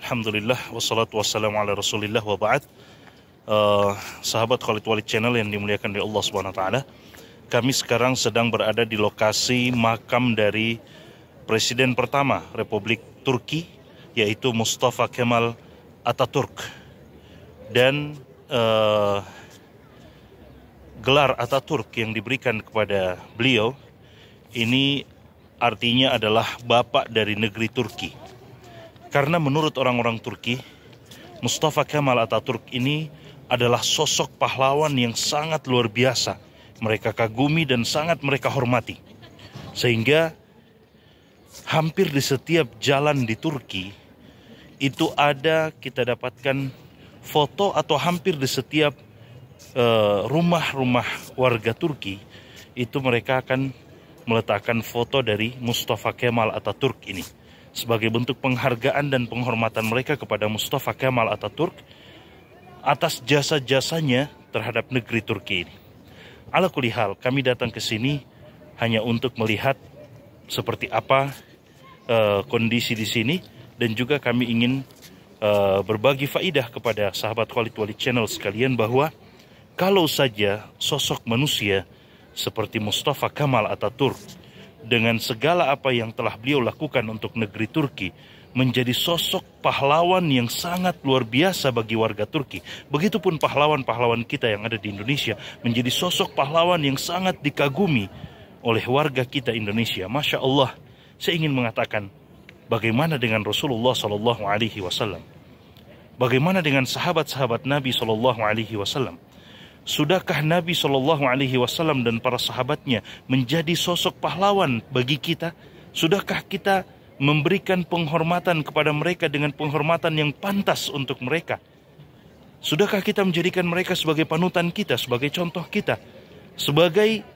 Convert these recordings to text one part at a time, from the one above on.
Alhamdulillah wassalatu wassalamu ala Rasulillah wa ba'd. Uh, sahabat Khalid Walid Channel yang dimuliakan oleh Allah Subhanahu wa taala. Kami sekarang sedang berada di lokasi makam dari presiden pertama Republik Turki yaitu Mustafa Kemal Ataturk. Dan uh, gelar Ataturk yang diberikan kepada beliau ini artinya adalah bapak dari negeri Turki karena menurut orang-orang Turki, Mustafa Kemal Ataturk ini adalah sosok pahlawan yang sangat luar biasa. Mereka kagumi dan sangat mereka hormati. Sehingga hampir di setiap jalan di Turki itu ada kita dapatkan foto atau hampir di setiap eh, rumah-rumah warga Turki itu mereka akan meletakkan foto dari Mustafa Kemal Ataturk ini sebagai bentuk penghargaan dan penghormatan mereka kepada Mustafa Kemal Ataturk atas jasa-jasanya terhadap negeri Turki ini. Ala kulihal, kami datang ke sini hanya untuk melihat seperti apa uh, kondisi di sini dan juga kami ingin uh, berbagi faidah kepada sahabat Khalid Walid Channel sekalian bahwa kalau saja sosok manusia seperti Mustafa Kemal Ataturk dengan segala apa yang telah beliau lakukan untuk negeri Turki menjadi sosok pahlawan yang sangat luar biasa bagi warga Turki. Begitupun pahlawan-pahlawan kita yang ada di Indonesia menjadi sosok pahlawan yang sangat dikagumi oleh warga kita Indonesia. Masya Allah, saya ingin mengatakan bagaimana dengan Rasulullah Shallallahu Alaihi Wasallam, bagaimana dengan sahabat-sahabat Nabi Shallallahu Alaihi Wasallam. Sudahkah Nabi Shallallahu Alaihi Wasallam dan para sahabatnya menjadi sosok pahlawan bagi kita? Sudahkah kita memberikan penghormatan kepada mereka dengan penghormatan yang pantas untuk mereka? Sudahkah kita menjadikan mereka sebagai panutan kita, sebagai contoh kita, sebagai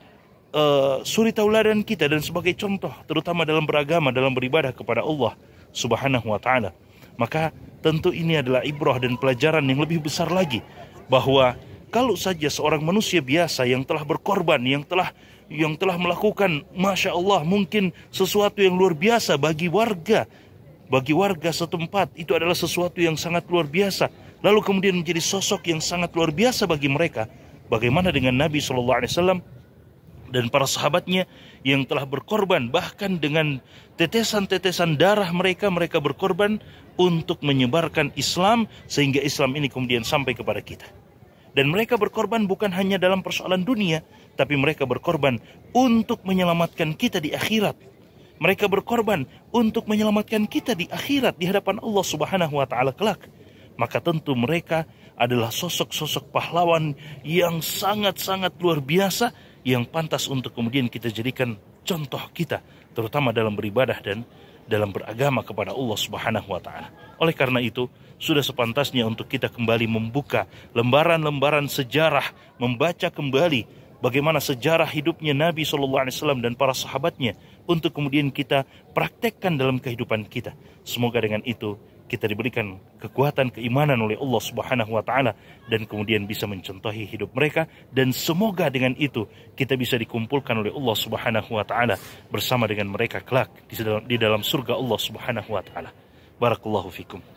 uh, suri tauladan kita dan sebagai contoh terutama dalam beragama, dalam beribadah kepada Allah Subhanahu wa taala? Maka tentu ini adalah ibrah dan pelajaran yang lebih besar lagi bahwa kalau saja seorang manusia biasa yang telah berkorban, yang telah yang telah melakukan masya Allah mungkin sesuatu yang luar biasa bagi warga, bagi warga setempat itu adalah sesuatu yang sangat luar biasa. Lalu kemudian menjadi sosok yang sangat luar biasa bagi mereka. Bagaimana dengan Nabi Shallallahu Alaihi Wasallam dan para sahabatnya yang telah berkorban bahkan dengan tetesan-tetesan darah mereka mereka berkorban untuk menyebarkan Islam sehingga Islam ini kemudian sampai kepada kita. Dan mereka berkorban bukan hanya dalam persoalan dunia, tapi mereka berkorban untuk menyelamatkan kita di akhirat. Mereka berkorban untuk menyelamatkan kita di akhirat di hadapan Allah Subhanahu wa taala kelak. Maka tentu mereka adalah sosok-sosok pahlawan yang sangat-sangat luar biasa yang pantas untuk kemudian kita jadikan contoh kita terutama dalam beribadah dan dalam beragama kepada Allah Subhanahu wa taala. Oleh karena itu, sudah sepantasnya untuk kita kembali membuka lembaran-lembaran sejarah, membaca kembali bagaimana sejarah hidupnya Nabi Shallallahu alaihi wasallam dan para sahabatnya untuk kemudian kita praktekkan dalam kehidupan kita. Semoga dengan itu kita diberikan kekuatan keimanan oleh Allah Subhanahu wa taala dan kemudian bisa mencontohi hidup mereka dan semoga dengan itu kita bisa dikumpulkan oleh Allah Subhanahu wa taala bersama dengan mereka kelak di dalam surga Allah Subhanahu wa taala. Barakallahu fikum.